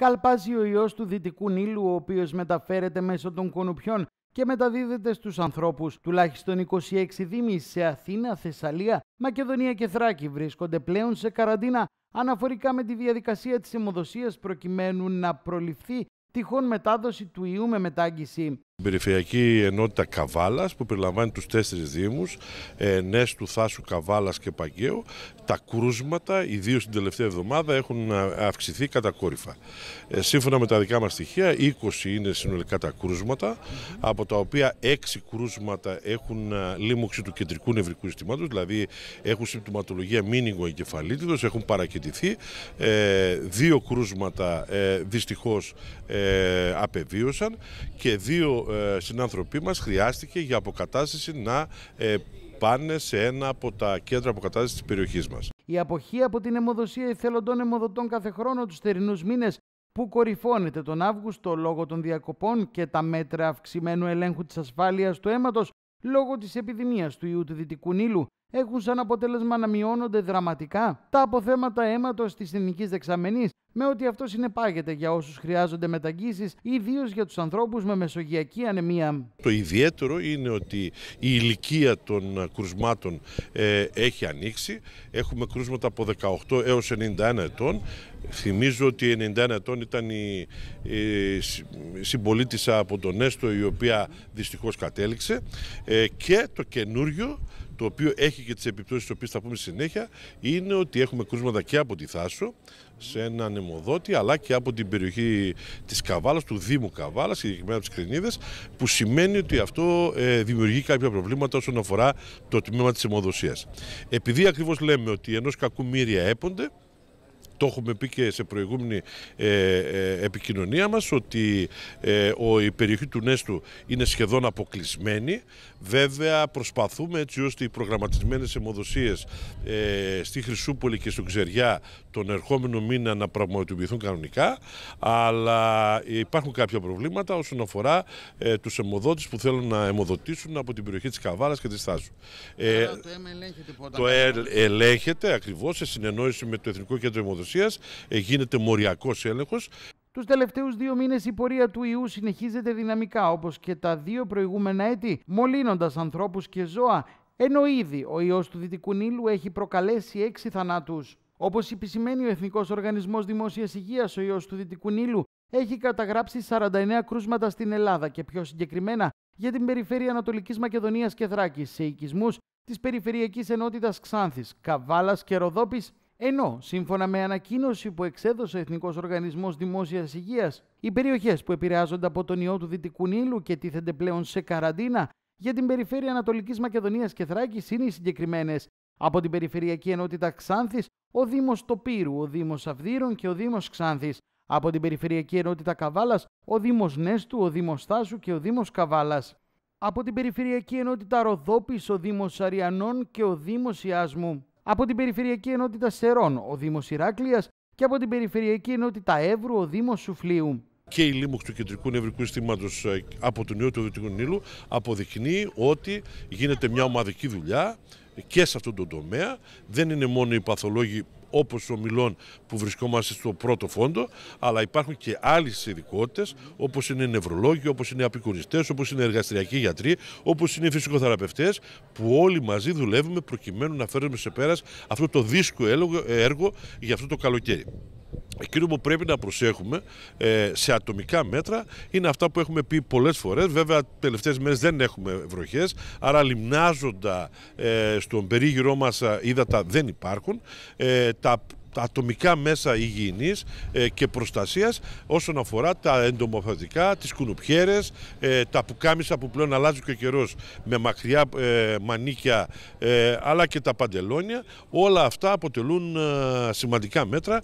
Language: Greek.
καλπάζει ο ιός του Δυτικού Νείλου, ο οποίος μεταφέρεται μέσω των κονουπιών και μεταδίδεται στους ανθρώπους. Τουλάχιστον 26 δήμοι σε Αθήνα, Θεσσαλία, Μακεδονία και Θράκη βρίσκονται πλέον σε καραντίνα αναφορικά με τη διαδικασία της αιμοδοσίας προκειμένου να προληφθεί τυχόν μετάδοση του ιού με μετάγγιση. Περιφερειακή ενότητα Καβάλας που περιλαμβάνει τους τέσσερις Δήμους, ε, Νέστου, Θάσου, Καβάλας και Παγκαίου, τα κρούσματα, ιδίως την τελευταία εβδομάδα, έχουν ε, αυξηθεί κατακόρυφα. Ε, σύμφωνα με τα δικά μας στοιχεία, 20 είναι συνολικά τα κρούσματα, από τα οποία 6 κρούσματα έχουν λίμωξη του κεντρικού νευρικού συστήματος, δηλαδή έχουν συμπτωματολογία μήνυγκο εγκεφαλίτιδος, έχουν παρακεντηθεί. δύο κρούσματα δυστυχώ απεβίωσαν και δύο ε, συνάνθρωποι μας χρειάστηκε για αποκατάσταση να ε, πάνε σε ένα από τα κέντρα αποκατάστασης της περιοχής μας. Η αποχή από την αιμοδοσία εθελοντών αιμοδοτών κάθε χρόνο τους θερινούς μήνες που κορυφώνεται τον Αύγουστο λόγω των διακοπών και τα μέτρα αυξημένου ελέγχου της ασφάλειας του αίματος λόγω της επιδημίας του ιού του Δυτικού Νείλου έχουν σαν αποτέλεσμα να μειώνονται δραματικά τα αποθέματα αίματος της ελληνική δεξαμενής, με ότι αυτό συνεπάγεται για όσους χρειάζονται μεταγγίσεις, ιδίως για τους ανθρώπους με μεσογειακή ανεμία. Το ιδιαίτερο είναι ότι η ηλικία των κρουσμάτων ε, έχει ανοίξει. Έχουμε κρούσματα από 18 έως 91 ετών. Θυμίζω ότι 91 ετών ήταν η, η συμπολίτησα από τον έστω η οποία δυστυχώς κατέληξε ε, και το καινούριο το οποίο έχει και τις επιπτώσεις τις οποίες θα πούμε συνέχεια, είναι ότι έχουμε κρούσματα και από τη Θάσο, σε ένα ανεμοδότη, αλλά και από την περιοχή της καβάλας, του Δήμου Καβάλας, συγκεκριμένα από τις Κρινίδες, που σημαίνει ότι αυτό ε, δημιουργεί κάποια προβλήματα όσον αφορά το τμήμα της αιμοδοσίας. Επειδή ακριβώς λέμε ότι ενός κακού μοίρια έπονται, το έχουμε πει και σε προηγούμενη ε, ε, επικοινωνία μας ότι ε, ο, η περιοχή του Νέστου είναι σχεδόν αποκλεισμένη. Βέβαια προσπαθούμε έτσι ώστε οι προγραμματισμένες αιμοδοσίες ε, στη Χρυσούπολη και στο Ξεριά τον ερχόμενο μήνα να πραγματοποιηθούν κανονικά αλλά υπάρχουν κάποια προβλήματα όσον αφορά ε, τους αιμοδότες που θέλουν να αιμοδοτήσουν από την περιοχή της Καβάλας και της Θάσου. Ε, το ελέγχεται, ελέγχεται ακριβώς σε συνεννόηση με το Εθνικό Κέντρο Αιμοδοσίας ε, γίνεται μοριακός έλεγχος. Τους τελευταίους δύο μήνες η πορεία του ιού συνεχίζεται δυναμικά όπως και τα δύο προηγούμενα έτη, μολύνοντας ανθρώπους και ζώα, ενώ ήδη ο ιός του Δυτικού Νείλου έχει προκαλέσει έξι θανάτους. Όπως επισημαίνει ο Εθνικός Οργανισμός Δημόσιας υγείας ο ιός του Δυτικού Νείλου έχει καταγράψει 49 κρούσματα στην Ελλάδα και πιο συγκεκριμένα για την περιφέρεια Ανατολικής Μακεδονίας και Θράκης σε οικισμούς της περιφερειακής ενότητας Ξάνθης, Καβάλας και Ροδόπης ενώ, σύμφωνα με ανακοίνωση που εξέδωσε ο Εθνικός Οργανισμός Δημόσιας Υγείας, οι περιοχές που επηρεάζονται από τον ιό του Δυτικού Νείλου και τίθενται πλέον σε καραντίνα για την περιφέρεια Ανατολικής Μακεδονίας και Θράκης είναι οι συγκεκριμένες. Από την Περιφερειακή Ενότητα Ξάνθης, ο Δήμος Τοπύρου, ο Δήμος Αυδείρων και ο Δήμος Ξάνθης. Από την Περιφερειακή Ενότητα Καβάλας, ο Δήμος Νέστου, ο Δήμος Στάσου και ο Δήμος Καβάλας. Από την Περιφερειακή Ενότητα Ροδόπης, ο Δήμος Αριανών και ο Δήμος Ιάσμου. Από την Περιφερειακή Ενότητα Σερών, ο Δήμος Ηράκλειας και από την Περιφερειακή Ενότητα Εύρου, ο Δήμος Σουφλίου. Και η λίμωξη του κεντρικού νευρικού συστήματο ε, από τον Ιώτο του Δυτικού Νείλου αποδεικνύει ότι γίνεται μια ομαδική δουλειά και σε αυτόν τον τομέα. Δεν είναι μόνο οι παθολόγοι όπως ο Μιλόν που βρισκόμαστε στο πρώτο φόντο, αλλά υπάρχουν και άλλες ειδικότητες όπως είναι νευρολόγοι, όπως είναι απεικονιστές, όπως είναι εργαστηριακοί γιατροί, όπως είναι φυσικοθεραπευτές, που όλοι μαζί δουλεύουμε προκειμένου να φέρουμε σε πέρας αυτό το δύσκολο έργο για αυτό το καλοκαίρι. Εκείνο που πρέπει να προσέχουμε ε, σε ατομικά μέτρα είναι αυτά που έχουμε πει πολλές φορές. Βέβαια, τελευταίες μέρες δεν έχουμε βροχές, άρα λιμνάζοντα ε, στον περίγυρό μας ε, ύδατα δεν υπάρχουν. τα ατομικά μέσα υγιεινής και προστασίας όσον αφορά τα εντομοφατικά, τις κουνουπιέρες, τα πουκάμισα που πλέον αλλάζει και ο καιρός με μακριά μανίκια αλλά και τα παντελόνια. Όλα αυτά αποτελούν σημαντικά μέτρα.